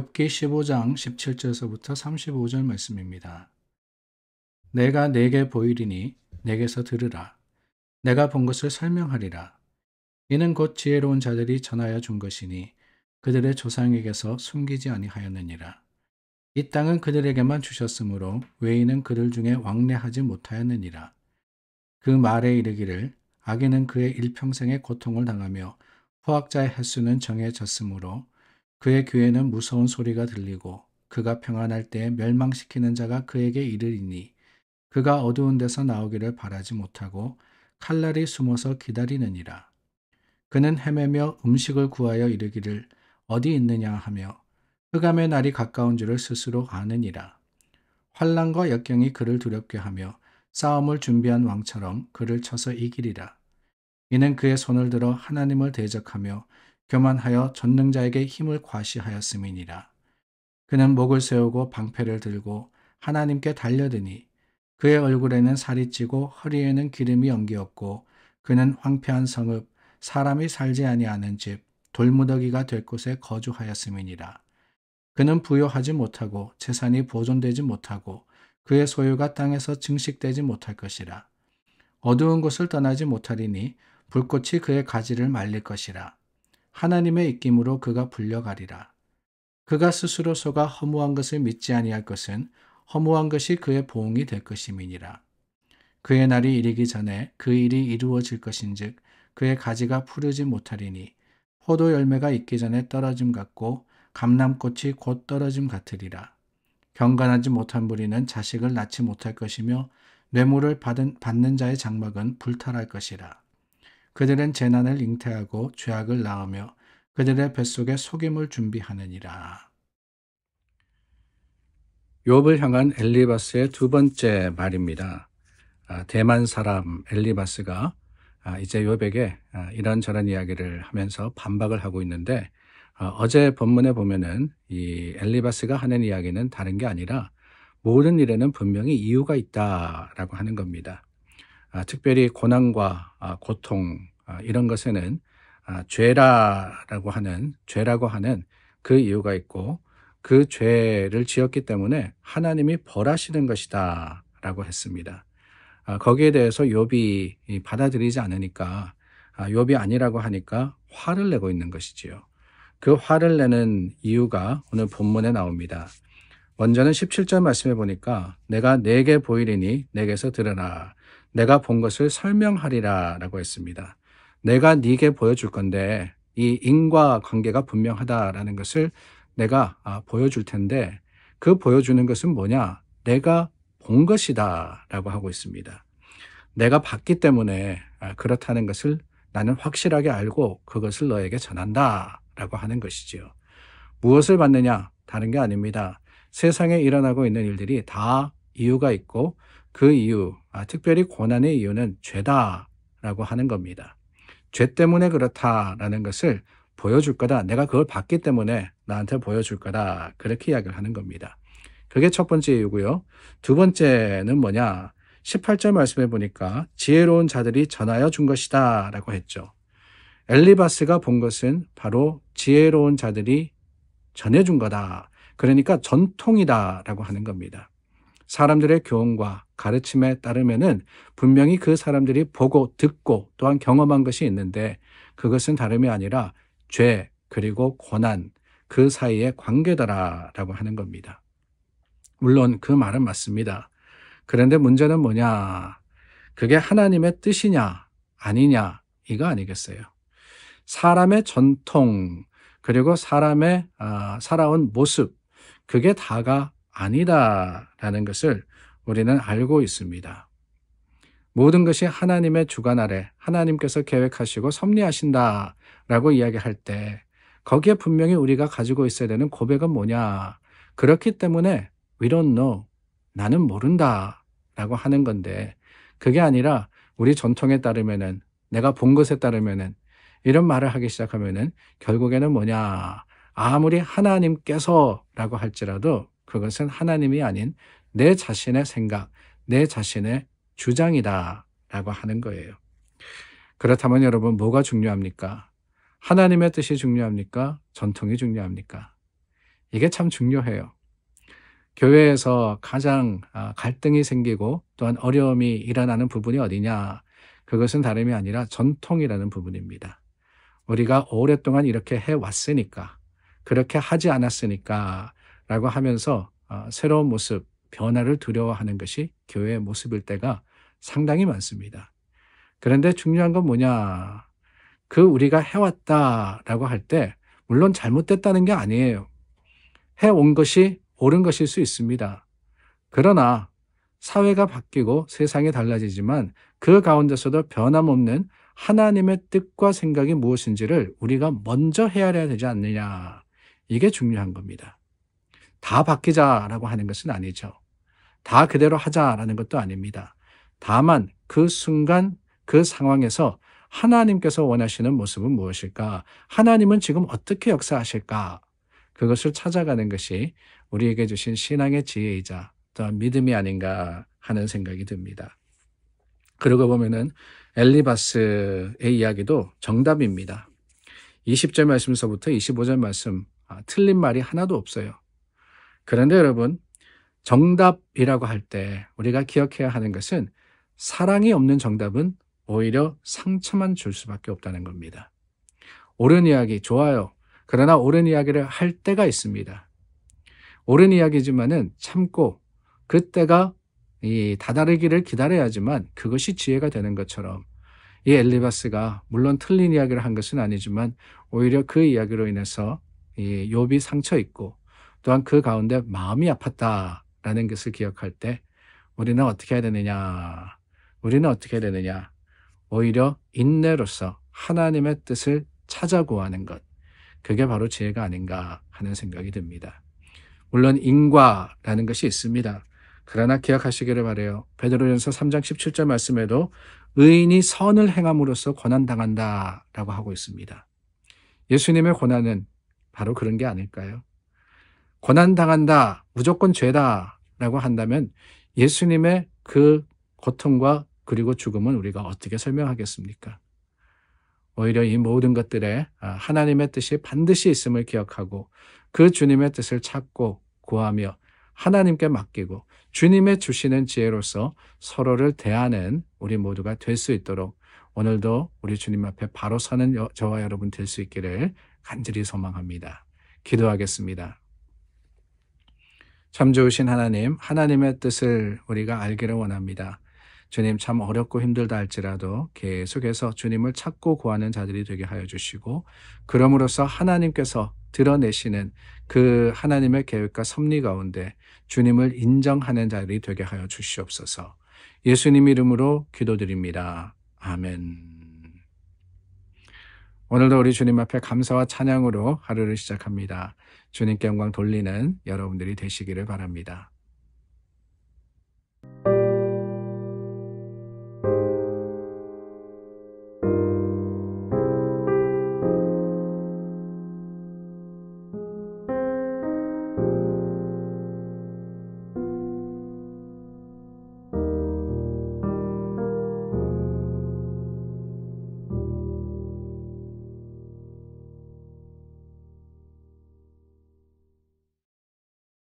욥기 15장 1 7절서부터 35절 말씀입니다. 내가 내게 보이리니 내게서 들으라. 내가 본 것을 설명하리라. 이는 곧 지혜로운 자들이 전하여 준 것이니 그들의 조상에게서 숨기지 아니하였느니라. 이 땅은 그들에게만 주셨으므로 외인은 그들 중에 왕래하지 못하였느니라. 그 말에 이르기를 악인은 그의 일평생의 고통을 당하며 포악자의 횟수는 정해졌으므로 그의 귀에는 무서운 소리가 들리고 그가 평안할 때 멸망시키는 자가 그에게 이르리니 그가 어두운 데서 나오기를 바라지 못하고 칼날이 숨어서 기다리느니라. 그는 헤매며 음식을 구하여 이르기를 어디 있느냐 하며 흑암의 날이 가까운 줄을 스스로 아느니라. 환란과 역경이 그를 두렵게 하며 싸움을 준비한 왕처럼 그를 쳐서 이기리라. 이는 그의 손을 들어 하나님을 대적하며 교만하여 전능자에게 힘을 과시하였음이니라. 그는 목을 세우고 방패를 들고 하나님께 달려드니 그의 얼굴에는 살이 찌고 허리에는 기름이 엉기었고 그는 황폐한 성읍 사람이 살지 아니하는 집 돌무더기가 될 곳에 거주하였음이니라. 그는 부여하지 못하고 재산이 보존되지 못하고 그의 소유가 땅에서 증식되지 못할 것이라. 어두운 곳을 떠나지 못하리니 불꽃이 그의 가지를 말릴 것이라. 하나님의 입김으로 그가 불려가리라. 그가 스스로 소가 허무한 것을 믿지 아니할 것은 허무한 것이 그의 보응이 될 것임이니라. 그의 날이 이르기 전에 그 일이 이루어질 것인즉 그의 가지가 푸르지 못하리니 포도 열매가 있기 전에 떨어짐 같고 감람꽃이 곧 떨어짐 같으리라. 경건하지 못한 부리는 자식을 낳지 못할 것이며 뇌물을 받은, 받는 자의 장막은 불탈할 것이라. 그들은 재난을 잉태하고 죄악을 낳으며 그들의 뱃속에 속임을 준비하느니라. 욥을 향한 엘리바스의 두 번째 말입니다. 아, 대만 사람 엘리바스가 아, 이제 욥에게 아, 이런저런 이야기를 하면서 반박을 하고 있는데 어제 본문에 보면은 이 엘리바스가 하는 이야기는 다른 게 아니라 모든 일에는 분명히 이유가 있다라고 하는 겁니다. 아, 특별히 고난과 아, 고통 아, 이런 것에는 죄라라고 하는 죄라고 하는 그 이유가 있고 그 죄를 지었기 때문에 하나님이 벌하시는 것이다라고 했습니다. 거기에 대해서 욥이 받아들이지 않으니까 욥이 아니라고 하니까 화를 내고 있는 것이지요. 그 화를 내는 이유가 오늘 본문에 나옵니다. 먼저는 17절 말씀해 보니까 내가 내게 보이리니 내게서 드러나 내가 본 것을 설명하리라 라고 했습니다. 내가 네게 보여줄 건데 이 인과 관계가 분명하다라는 것을 내가 아, 보여줄 텐데 그 보여주는 것은 뭐냐? 내가 본 것이다 라고 하고 있습니다. 내가 봤기 때문에 아, 그렇다는 것을 나는 확실하게 알고 그것을 너에게 전한다 라고 하는 것이지요. 무엇을 받느냐? 다른 게 아닙니다. 세상에 일어나고 있는 일들이 다 이유가 있고 그 이유, 아, 특별히 고난의 이유는 죄다라고 하는 겁니다. 죄 때문에 그렇다라는 것을 보여줄 거다. 내가 그걸 봤기 때문에 나한테 보여줄 거다. 그렇게 이야기를 하는 겁니다. 그게 첫 번째 이유고요. 두 번째는 뭐냐? 18절 말씀해 보니까 지혜로운 자들이 전하여 준 것이다 라고 했죠. 엘리바스가 본 것은 바로 지혜로운 자들이 전해준 거다. 그러니까 전통이다 라고 하는 겁니다. 사람들의 교훈과 가르침에 따르면은 분명히 그 사람들이 보고 듣고 또한 경험한 것이 있는데 그것은 다름이 아니라 죄 그리고 고난 그 사이의 관계다라라고 하는 겁니다. 물론 그 말은 맞습니다. 그런데 문제는 뭐냐? 그게 하나님의 뜻이냐 아니냐 이거 아니겠어요. 사람의 전통 그리고 사람의 아, 살아온 모습 그게 다가 아니다라는 것을 우리는 알고 있습니다. 모든 것이 하나님의 주관 아래 하나님께서 계획하시고 섭리하신다 라고 이야기할 때 거기에 분명히 우리가 가지고 있어야 되는 고백은 뭐냐. 그렇기 때문에 we don't know. 나는 모른다 라고 하는 건데 그게 아니라 우리 전통에 따르면은 내가 본 것에 따르면은 이런 말을 하기 시작하면은 결국에는 뭐냐. 아무리 하나님께서라고 할지라도 그것은 하나님이 아닌 내 자신의 생각, 내 자신의 주장이다 라고 하는 거예요. 그렇다면 여러분 뭐가 중요합니까? 하나님의 뜻이 중요합니까? 전통이 중요합니까? 이게 참 중요해요. 교회에서 가장 아, 갈등이 생기고 또한 어려움이 일어나는 부분이 어디냐? 그것은 다름이 아니라 전통이라는 부분입니다. 우리가 오랫동안 이렇게 해왔으니까, 그렇게 하지 않았으니까 라고 하면서 아, 새로운 모습, 변화를 두려워하는 것이 교회의 모습일 때가 상당히 많습니다. 그런데 중요한 건 뭐냐. 그 우리가 해왔다라고 할 때, 물론 잘못됐다는 게 아니에요. 해온 것이 옳은 것일 수 있습니다. 그러나 사회가 바뀌고 세상이 달라지지만 그 가운데서도 변함없는 하나님의 뜻과 생각이 무엇인지를 우리가 먼저 헤아려야 되지 않느냐. 이게 중요한 겁니다. 다 바뀌자라고 하는 것은 아니죠. 다 그대로 하자라는 것도 아닙니다. 다만 그 순간 그 상황에서 하나님께서 원하시는 모습은 무엇일까? 하나님은 지금 어떻게 역사하실까? 그것을 찾아가는 것이 우리에게 주신 신앙의 지혜이자 또한 믿음이 아닌가 하는 생각이 듭니다. 그러고 보면은 엘리바스의 이야기도 정답입니다. 20절 말씀서부터 25절 말씀, 아, 틀린 말이 하나도 없어요. 그런데 여러분, 정답이라고 할 때 우리가 기억해야 하는 것은 사랑이 없는 정답은 오히려 상처만 줄 수밖에 없다는 겁니다. 옳은 이야기 좋아요. 그러나 옳은 이야기를 할 때가 있습니다. 옳은 이야기지만은 참고 그때가 이 다다르기를 기다려야지만 그것이 지혜가 되는 것처럼 이 엘리바스가 물론 틀린 이야기를 한 것은 아니지만 오히려 그 이야기로 인해서 이 욥이 상처 있고 또한 그 가운데 마음이 아팠다라는 것을 기억할 때 우리는 어떻게 해야 되느냐? 우리는 어떻게 해야 되느냐? 오히려 인내로서 하나님의 뜻을 찾아 구하는 것. 그게 바로 지혜가 아닌가 하는 생각이 듭니다. 물론 인과라는 것이 있습니다. 그러나 기억하시기를 바래요. 베드로전서 3장 17절 말씀에도 의인이 선을 행함으로써 권한 당한다라고 하고 있습니다. 예수님의 권한은 바로 그런 게 아닐까요? 고난당한다, 무조건 죄다 라고 한다면 예수님의 그 고통과 그리고 죽음은 우리가 어떻게 설명하겠습니까? 오히려 이 모든 것들에 아, 하나님의 뜻이 반드시 있음을 기억하고 그 주님의 뜻을 찾고 구하며 하나님께 맡기고 주님의 주시는 지혜로서 서로를 대하는 우리 모두가 될 수 있도록 오늘도 우리 주님 앞에 바로 서는 저와 여러분 될 수 있기를 간절히 소망합니다. 기도하겠습니다. 참 좋으신 하나님, 하나님의 뜻을 우리가 알기를 원합니다. 주님 참 어렵고 힘들다 할지라도 계속해서 주님을 찾고 구하는 자들이 되게 하여 주시고 그럼으로써 하나님께서 드러내시는 그 하나님의 계획과 섭리 가운데 주님을 인정하는 자들이 되게 하여 주시옵소서. 예수님 이름으로 기도드립니다. 아멘. 오늘도 우리 주님 앞에 감사와 찬양으로 하루를 시작합니다. 주님께 영광 돌리는 여러분들이 되시기를 바랍니다.